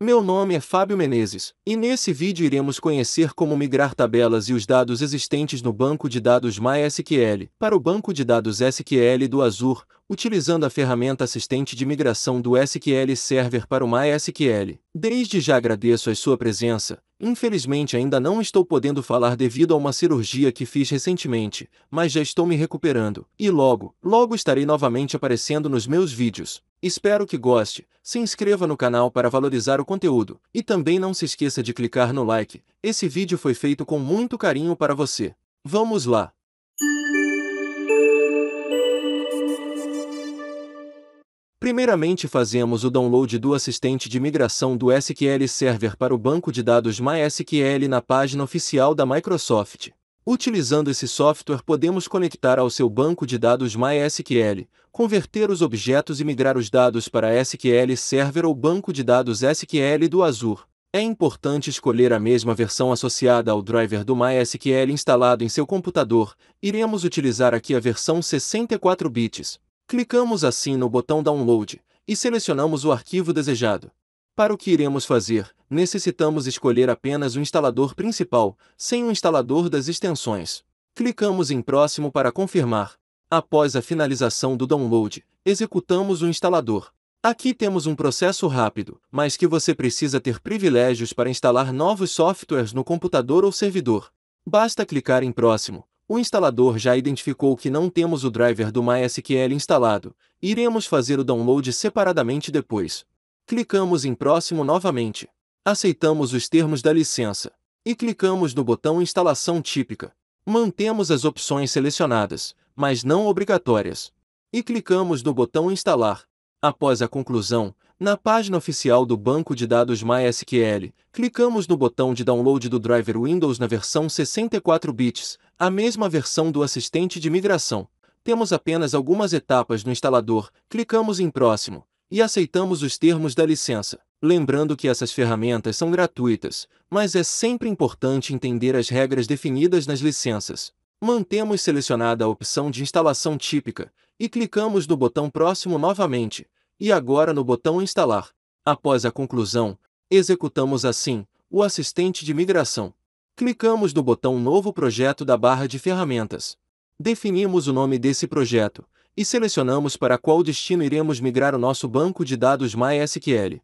Meu nome é Fábio Menezes, e nesse vídeo iremos conhecer como migrar tabelas e os dados existentes no banco de dados MySQL para o banco de dados SQL do Azure, utilizando a ferramenta assistente de migração do SQL Server para o MySQL. Desde já agradeço a sua presença, Infelizmente ainda não estou podendo falar devido a uma cirurgia que fiz recentemente, mas já estou me recuperando, e logo, logo estarei novamente aparecendo nos meus vídeos. Espero que goste, se inscreva no canal para valorizar o conteúdo, e também não se esqueça de clicar no like, esse vídeo foi feito com muito carinho para você. Vamos lá! Primeiramente fazemos o download do assistente de migração do SQL Server para o banco de dados MySQL na página oficial da Microsoft. Utilizando esse software podemos conectar ao seu banco de dados MySQL, converter os objetos e migrar os dados para SQL Server ou banco de dados SQL do Azure. É importante escolher a mesma versão associada ao driver do MySQL instalado em seu computador. Iremos utilizar aqui a versão 64 bits. Clicamos assim no botão Download e selecionamos o arquivo desejado. Para o que iremos fazer, necessitamos escolher apenas o instalador principal, sem o instalador das extensões. Clicamos em Próximo para confirmar. Após a finalização do download, executamos o instalador. Aqui temos um processo rápido, mas que você precisa ter privilégios para instalar novos softwares no computador ou servidor. Basta clicar em Próximo, o instalador já identificou que não temos o driver do MySQL instalado, iremos fazer o download separadamente depois. Clicamos em Próximo novamente. Aceitamos os termos da licença e clicamos no botão Instalação típica. Mantemos as opções selecionadas, mas não obrigatórias, e clicamos no botão Instalar. Após a conclusão, na página oficial do banco de dados MySQL, clicamos no botão de download do driver Windows na versão 64 bits, a mesma versão do assistente de migração. Temos apenas algumas etapas no instalador, clicamos em Próximo e aceitamos os termos da licença. Lembrando que essas ferramentas são gratuitas, mas é sempre importante entender as regras definidas nas licenças. Mantemos selecionada a opção de instalação típica e clicamos no botão Próximo novamente e agora no botão Instalar. Após a conclusão, executamos assim o assistente de migração. Clicamos no botão Novo Projeto da barra de ferramentas. Definimos o nome desse projeto e selecionamos para qual destino iremos migrar o nosso banco de dados MySQL.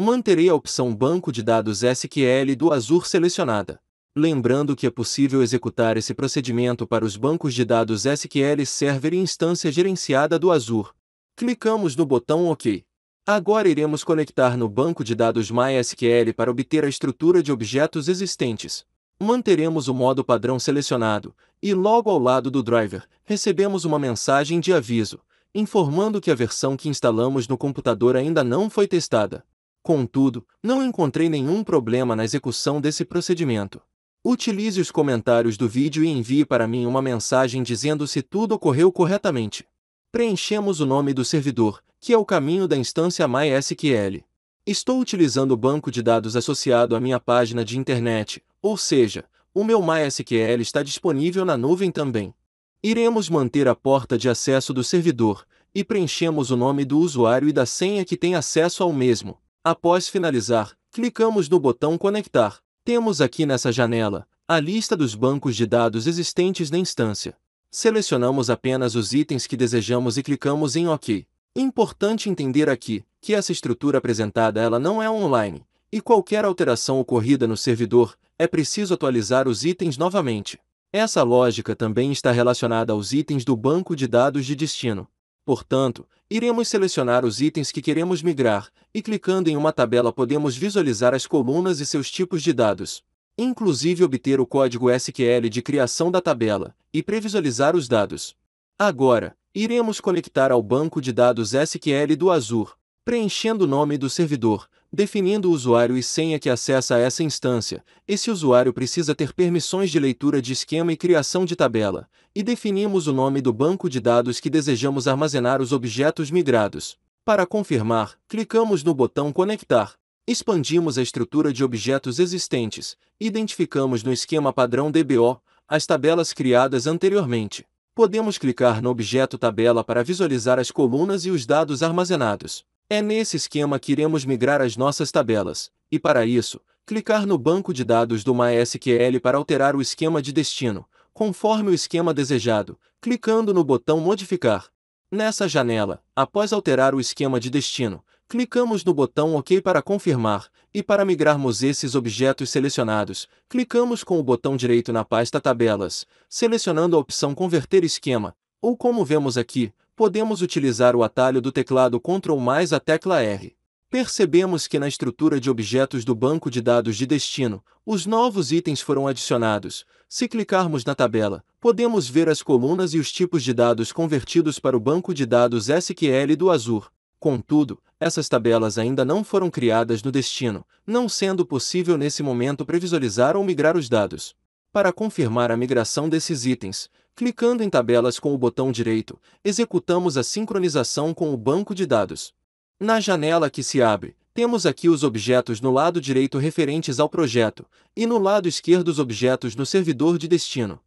Manterei a opção Banco de Dados SQL do Azure selecionada. Lembrando que é possível executar esse procedimento para os bancos de dados SQL Server e instância gerenciada do Azure. Clicamos no botão OK. Agora iremos conectar no banco de dados MySQL para obter a estrutura de objetos existentes. Manteremos o modo padrão selecionado, e logo ao lado do driver, recebemos uma mensagem de aviso, informando que a versão que instalamos no computador ainda não foi testada. Contudo, não encontrei nenhum problema na execução desse procedimento. Utilize os comentários do vídeo e envie para mim uma mensagem dizendo se tudo ocorreu corretamente preenchemos o nome do servidor, que é o caminho da instância MySQL. Estou utilizando o banco de dados associado à minha página de internet, ou seja, o meu MySQL está disponível na nuvem também. Iremos manter a porta de acesso do servidor e preenchemos o nome do usuário e da senha que tem acesso ao mesmo. Após finalizar, clicamos no botão Conectar. Temos aqui nessa janela a lista dos bancos de dados existentes na instância. Selecionamos apenas os itens que desejamos e clicamos em OK. Importante entender aqui que essa estrutura apresentada ela não é online, e qualquer alteração ocorrida no servidor, é preciso atualizar os itens novamente. Essa lógica também está relacionada aos itens do banco de dados de destino. Portanto, iremos selecionar os itens que queremos migrar, e clicando em uma tabela podemos visualizar as colunas e seus tipos de dados inclusive obter o código SQL de criação da tabela e previsualizar os dados. Agora, iremos conectar ao banco de dados SQL do Azure, preenchendo o nome do servidor, definindo o usuário e senha que acessa essa instância. Esse usuário precisa ter permissões de leitura de esquema e criação de tabela, e definimos o nome do banco de dados que desejamos armazenar os objetos migrados. Para confirmar, clicamos no botão Conectar. Expandimos a estrutura de objetos existentes, identificamos no esquema padrão DBO as tabelas criadas anteriormente. Podemos clicar no objeto tabela para visualizar as colunas e os dados armazenados. É nesse esquema que iremos migrar as nossas tabelas, e para isso, clicar no banco de dados do MySQL para alterar o esquema de destino, conforme o esquema desejado, clicando no botão Modificar. Nessa janela, após alterar o esquema de destino, clicamos no botão OK para confirmar, e para migrarmos esses objetos selecionados, clicamos com o botão direito na pasta Tabelas, selecionando a opção Converter Esquema, ou como vemos aqui, podemos utilizar o atalho do teclado Ctrl mais a tecla R. Percebemos que na estrutura de objetos do banco de dados de destino, os novos itens foram adicionados. Se clicarmos na tabela, podemos ver as colunas e os tipos de dados convertidos para o banco de dados SQL do Azure Contudo, essas tabelas ainda não foram criadas no destino, não sendo possível nesse momento previsualizar ou migrar os dados. Para confirmar a migração desses itens, clicando em tabelas com o botão direito, executamos a sincronização com o banco de dados. Na janela que se abre, temos aqui os objetos no lado direito referentes ao projeto, e no lado esquerdo os objetos no servidor de destino.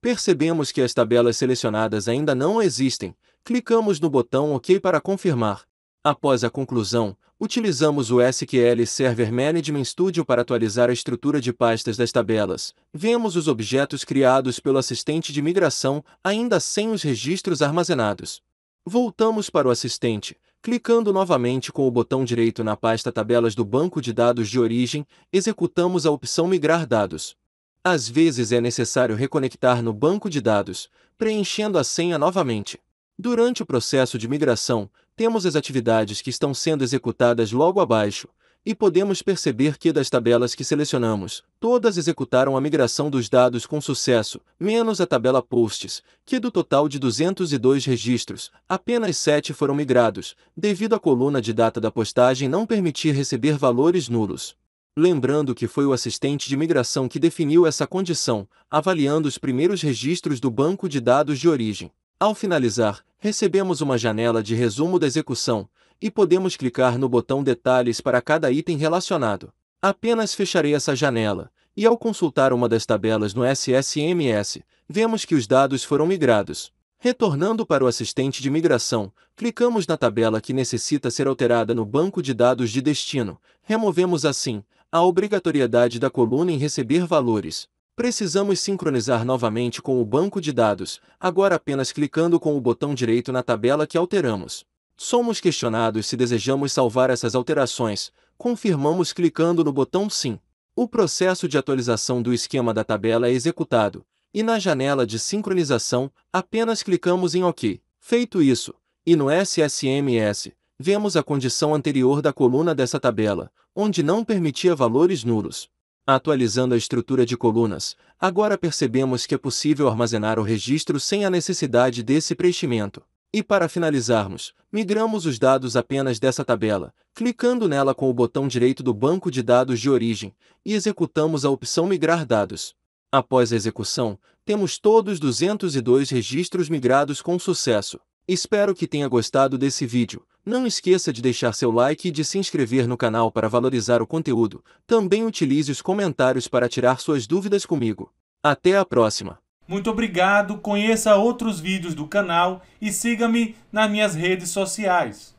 Percebemos que as tabelas selecionadas ainda não existem, clicamos no botão OK para confirmar, Após a conclusão, utilizamos o SQL Server Management Studio para atualizar a estrutura de pastas das tabelas. Vemos os objetos criados pelo assistente de migração, ainda sem os registros armazenados. Voltamos para o assistente, clicando novamente com o botão direito na pasta Tabelas do banco de dados de origem, executamos a opção Migrar dados. Às vezes é necessário reconectar no banco de dados, preenchendo a senha novamente. Durante o processo de migração, temos as atividades que estão sendo executadas logo abaixo, e podemos perceber que das tabelas que selecionamos, todas executaram a migração dos dados com sucesso, menos a tabela posts, que do total de 202 registros, apenas 7 foram migrados, devido à coluna de data da postagem não permitir receber valores nulos. Lembrando que foi o assistente de migração que definiu essa condição, avaliando os primeiros registros do banco de dados de origem. Ao finalizar, Recebemos uma janela de resumo da execução, e podemos clicar no botão Detalhes para cada item relacionado. Apenas fecharei essa janela, e ao consultar uma das tabelas no SSMS, vemos que os dados foram migrados. Retornando para o assistente de migração, clicamos na tabela que necessita ser alterada no banco de dados de destino, removemos assim a obrigatoriedade da coluna em receber valores, Precisamos sincronizar novamente com o banco de dados, agora apenas clicando com o botão direito na tabela que alteramos. Somos questionados se desejamos salvar essas alterações, confirmamos clicando no botão Sim. O processo de atualização do esquema da tabela é executado, e na janela de sincronização, apenas clicamos em OK. Feito isso, e no SSMS, vemos a condição anterior da coluna dessa tabela, onde não permitia valores nulos. Atualizando a estrutura de colunas, agora percebemos que é possível armazenar o registro sem a necessidade desse preenchimento. E para finalizarmos, migramos os dados apenas dessa tabela, clicando nela com o botão direito do banco de dados de origem, e executamos a opção Migrar dados. Após a execução, temos todos 202 registros migrados com sucesso. Espero que tenha gostado desse vídeo. Não esqueça de deixar seu like e de se inscrever no canal para valorizar o conteúdo. Também utilize os comentários para tirar suas dúvidas comigo. Até a próxima! Muito obrigado, conheça outros vídeos do canal e siga-me nas minhas redes sociais.